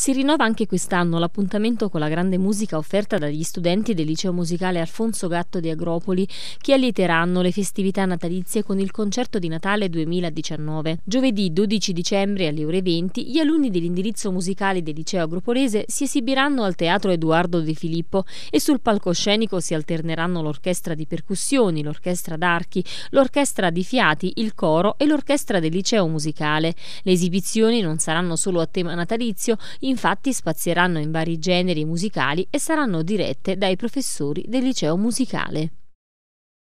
Si rinnova anche quest'anno l'appuntamento con la grande musica offerta dagli studenti del liceo musicale Alfonso Gatto di Agropoli che allieteranno le festività natalizie con il concerto di Natale 2019. Giovedì 12 dicembre alle ore 20 gli alunni dell'indirizzo musicale del liceo agropolese si esibiranno al teatro Edoardo De Filippo e sul palcoscenico si alterneranno l'orchestra di percussioni, l'orchestra d'archi, l'orchestra di fiati, il coro e l'orchestra del liceo musicale. Le esibizioni non saranno solo a tema natalizio, in Infatti spazieranno in vari generi musicali e saranno dirette dai professori del liceo musicale.